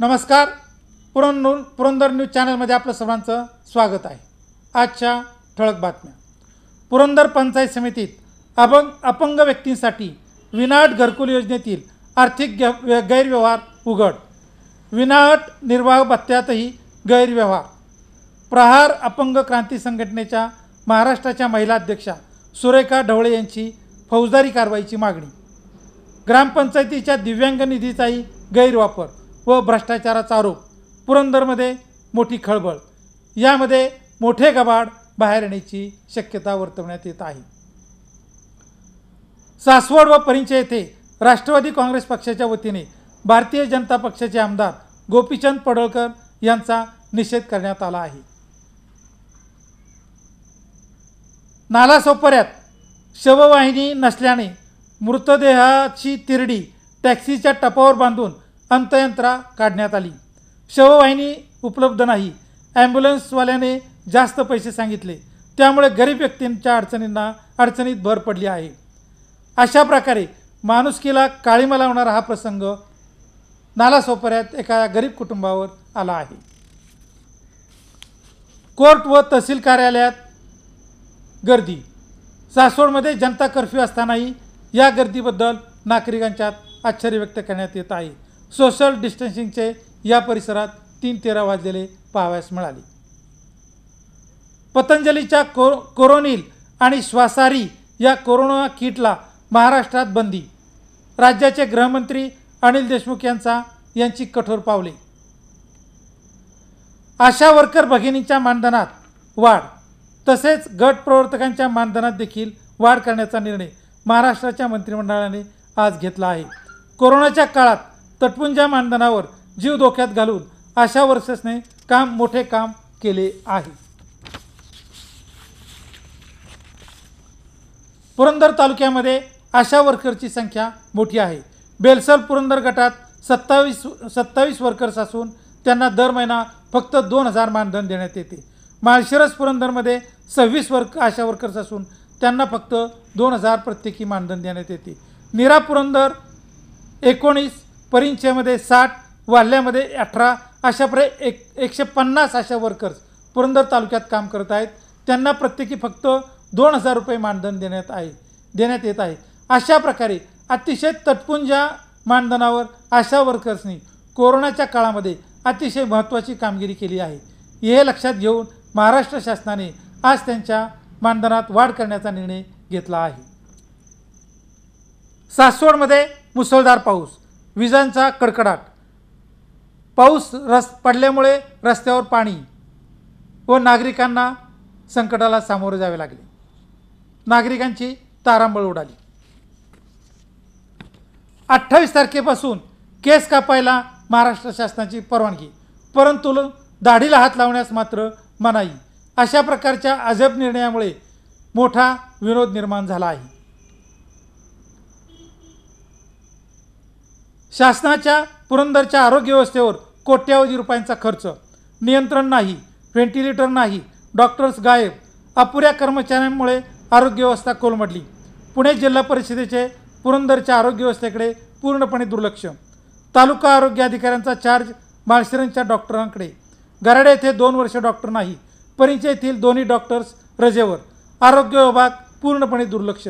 नमस्कार पुरंदर पुरंदर न्यूज चॅनलमध्ये आपलं सर्वांचं स्वागत आहे आजच्या ठळक बातम्या पुरंदर पंचायत समितीत अभंग अपंग व्यक्तींसाठी विनाट घरकुल योजनेतील आर्थिक गैरव्यवहार उघड विनाट निर्वाह भत्त्यातही गैरव्यवहार प्रहार अपंग क्रांती संघटनेच्या महाराष्ट्राच्या महिला अध्यक्षा सुरेखा ढवळे यांची फौजदारी कारवाईची मागणी ग्रामपंचायतीच्या दिव्यांग निधीचाही गैरवापर व भ्रष्टाचाराचा आरोप पुरंदरमध्ये मोठी खळबळ यामध्ये मोठे गबाड बाहेर येण्याची शक्यता वर्तवण्यात येत आहे सासवड व परिंचे येथे राष्ट्रवादी काँग्रेस पक्षाच्या वतीने भारतीय जनता पक्षाचे आमदार गोपीचंद पडळकर यांचा निषेध करण्यात आला आहे नालासोपऱ्यात शववाहिनी नसल्याने मृतदेहाची तिरडी टॅक्सीच्या टपावर बांधून अंतयंत्रा काढण्यात आली शववाहिनी उपलब्ध नाही ॲम्ब्युलन्सवाल्याने जास्त पैसे सांगितले त्यामुळे गरीब व्यक्तींच्या अडचणींना अडचणीत भर पडली आहे अशा प्रकारे माणुसकीला काळीमा लावणारा हा प्रसंग नालासोपऱ्यात एका गरीब कुटुंबावर आला आहे कोर्ट व तहसील कार्यालयात गर्दी सासवडमध्ये जनता कर्फ्यू असतानाही या गर्दीबद्दल नागरिकांच्यात आश्चर्य व्यक्त करण्यात येत आहे सोशल डिस्टन्सिंगचे या परिसरात तीन तेरा वाजलेले पाहाव्यास मिळाले पतंजलीच्या को कोरोनिल आणि श्वासारी या कोरोना किटला महाराष्ट्रात बंदी राज्याचे गृहमंत्री अनिल देशमुख यांचा यांची कठोर पावले आशा वर्कर भगिनींच्या मानधनात वाढ तसेच गट प्रवर्तकांच्या मानधनात देखील वाढ करण्याचा निर्णय महाराष्ट्राच्या मंत्रिमंडळाने आज घेतला आहे कोरोनाच्या काळात तटपुंजा मानधनावर जीव धोक्यात घालून आशा वर्सेसने काम मोठे काम केले आहे पुरंदर तालुक्यामध्ये आशा वर्करची संख्या मोठी आहे बेलसर पुरंदर गटात सत्तावीस सत्तावीस वर्कर्स असून त्यांना दर महिना फक्त दोन हजार मानधन देण्यात येते माळशिरस पुरंदरमध्ये सव्वीस वर्क आशा वर्कर्स असून त्यांना फक्त दोन हजार प्रत्येकी मानधन देण्यात येते निरा पुरंदर एकोणीस परिंचेमध्ये साठ वाल्ह्यामध्ये अठरा अशा एक एकशे पन्नास अशा वर्कर्स पुरंदर तालुक्यात काम करत आहेत त्यांना प्रत्येकी फक्त दोन हजार रुपये मानधन देण्यात आहे देण्यात येत आहे अशा प्रकारे अतिशय तटपुंजा मानधनावर आशा वर्कर्सनी कोरोनाच्या काळामध्ये अतिशय महत्त्वाची कामगिरी केली आहे हे लक्षात घेऊन महाराष्ट्र शासनाने आज त्यांच्या मानधनात वाढ करण्याचा निर्णय घेतला आहे सासवडमध्ये मुसळधार पाऊस विजांचा कडकडाट पाऊस रस पडल्यामुळे रस्त्यावर पाणी व नागरिकांना संकटाला सामोरे जावे लागले नागरिकांची तारांबळ उडाली अठ्ठावीस तारखेपासून केस कापायला महाराष्ट्र शासनाची परवानगी परंतु दाढीला हात लावण्यास मात्र मनाई अशा प्रकारच्या अजब निर्णयामुळे मोठा विरोध निर्माण झाला आहे शासनाच्या पुरंदरच्या आरोग्य व्यवस्थेवर कोट्यावधी रुपयांचा खर्च नियंत्रण नाही व्हेंटिलेटर नाही डॉक्टर्स गायब अपुऱ्या कर्मचाऱ्यांमुळे आरोग्य व्यवस्था कोलमडली पुणे जिल्हा परिषदेचे पुरंदरच्या आरोग्य व्यवस्थेकडे पूर्णपणे दुर्लक्ष तालुका आरोग्य अधिकाऱ्यांचा चार्ज माळशिरांच्या डॉक्टरांकडे गराडे येथे दोन वर्ष डॉक्टर नाही परिचय येथील दोन्ही डॉक्टर्स रजेवर आरोग्य विभाग पूर्णपणे दुर्लक्ष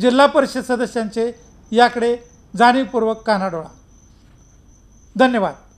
जिल्हा परिषद सदस्यांचे याकडे जाणीवपूर्वक कानाडोळा धन्यवाद